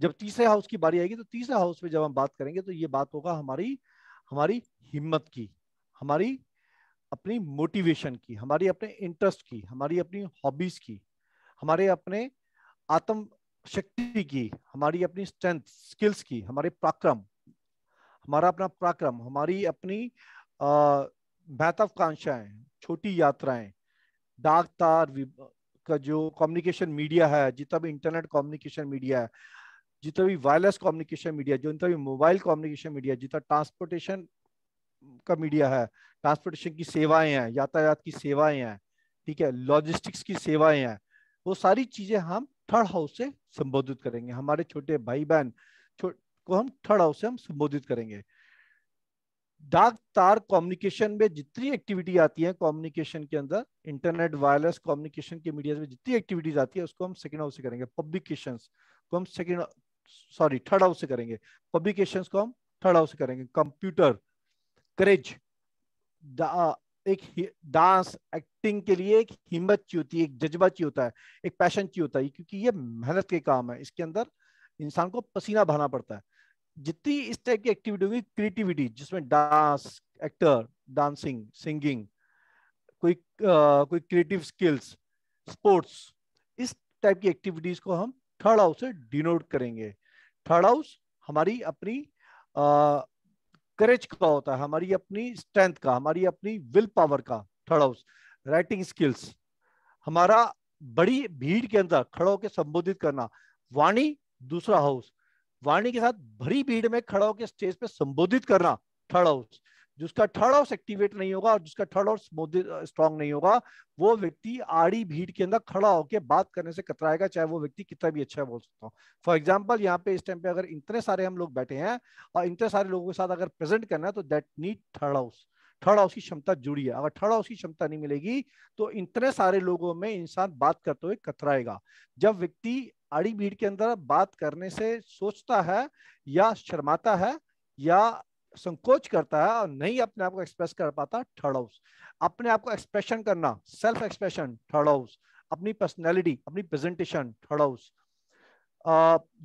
जब तीसरे हाउस की बारी आएगी तो तीसरे हाउस में जब हम बात करेंगे तो ये बात होगा हमारी हमारी हिम्मत की हमारी अपनी मोटिवेशन की हमारी अपने इंटरेस्ट की हमारी अपनी हॉबीज की हमारे अपने आत्म शक्ति की हमारी अपनी स्ट्रेंथ स्किल्स की हमारे पराक्रम हमारा अपना पराक्रम हमारी अपनी महत्वाकांक्षाएं छोटी यात्राएं डाक तार का जो कम्युनिकेशन मीडिया है जितना भी इंटरनेट कम्युनिकेशन मीडिया है जितना भी वायरलेस कम्युनिकेशन मीडिया जितना भी मोबाइल कम्युनिकेशन मीडिया जितना ट्रांसपोर्टेशन का मीडिया है ट्रांसपोर्टेशन की सेवाएं हैं यातायात की सेवाएं हैं ठीक है लॉजिस्टिक्स की सेवाएं हैं वो सारी चीजें हम थर्ड हाउस से संबोधित करेंगे हमारे छोटे भाई बहन को हम थर्ड हाउस से हम संबोधित करेंगे डाक तार कम्युनिकेशन में जितनी एक्टिविटी आती है कम्युनिकेशन के अंदर इंटरनेट वायरलेस कम्युनिकेशन के मीडिया में जितनी एक्टिविटीज आती है उसको हम सेकंड हाउस से करेंगे पब्लिकेशन को हम सेकंड सॉरी थर्ड हाउस से करेंगे पब्लिकेशंस को हम थर्ड हाउस से करेंगे कंप्यूटर करेज एक डांस एक्टिंग के लिए एक हिम्मत चाहिए होती है एक जज्बा चाहिए होता है एक पैशन चाहिए होता है क्योंकि ये मेहनत के काम है इसके अंदर इंसान को पसीना बहाना पड़ता है जितनी इस टाइप की एक्टिविटी होगी क्रिएटिविटी जिसमें डांस एक्टर डांसिंग सिंगिंग कोई आ, कोई क्रिएटिव स्किल्स स्पोर्ट्स इस टाइप की एक्टिविटीज को हम थर्ड हाउस से डिनोट करेंगे थर्ड हाउस हमारी अपनी करेज का होता है हमारी अपनी स्ट्रेंथ का हमारी अपनी विल पावर का थर्ड हाउस राइटिंग स्किल्स हमारा बड़ी भीड़ के अंदर खड़ा होकर संबोधित करना वाणी दूसरा हाउस वाणी के साथ भरी भीड़ में खड़ा होकर स्टेज पे संबोधित करना थर्ड हाउस जिसका थर्ड हाउस एक्टिवेट नहीं होगा और जिसका थर्ड हाउस स्ट्रांग नहीं होगा वो व्यक्ति आड़ी भीड़ के अंदर खड़ा होकर बात करने से कतराएगा चाहे वो व्यक्ति कितना भी अच्छा बोल सकता हो फॉर एग्जाम्पल यहाँ पे इस टाइम पे अगर इतने सारे हम लोग बैठे हैं और इतने सारे लोगों के साथ अगर प्रेजेंट करना है तो that need third house third house की क्षमता जुड़ी है अगर थर्ड हाउस की क्षमता नहीं मिलेगी तो इतने सारे लोगों में इंसान बात करते हुए कतराएगा जब व्यक्ति आड़ी भीड़ के अंदर बात करने से सोचता है या शर्माता है या संकोच करता है और नहीं अपने आप को एक्सप्रेस कर पाता थर्ड हाउस अपने आप को एक्सप्रेशन करना सेल्फ एक्सप्रेशन थर्ड हाउस अपनी पर्सनैलिटी अपनी प्रेजेंटेशन थर्ड हाउस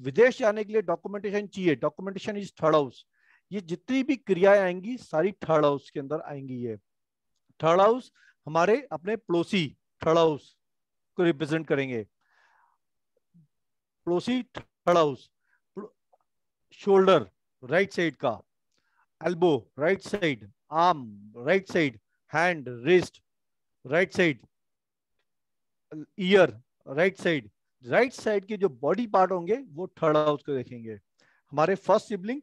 विदेश जाने के लिए डॉक्यूमेंटेशन चाहिए डॉक्यूमेंटेशन इज थर्ड हाउस ये जितनी भी क्रियाएं आएंगी सारी थर्ड हाउस के अंदर आएंगी ये थर्ड हाउस हमारे अपने पड़ोसी थर्ड हाउस को रिप्रेजेंट करेंगे पड़ोसी third house shoulder right side का elbow, right side, arm, right side, hand, wrist, right side, ear right side right side के जो बॉडी पार्ट होंगे वो थर्ड हाउस को देखेंगे हमारे फर्स्ट सिबलिंग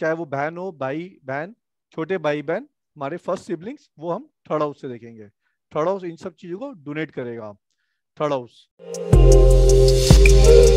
चाहे वो बहन हो भाई बहन छोटे भाई बहन हमारे फर्स्ट सिबलिंग्स वो हम थर्ड हाउस से देखेंगे थर्ड हाउस इन सब चीजों को डोनेट करेगा थर्ड हाउस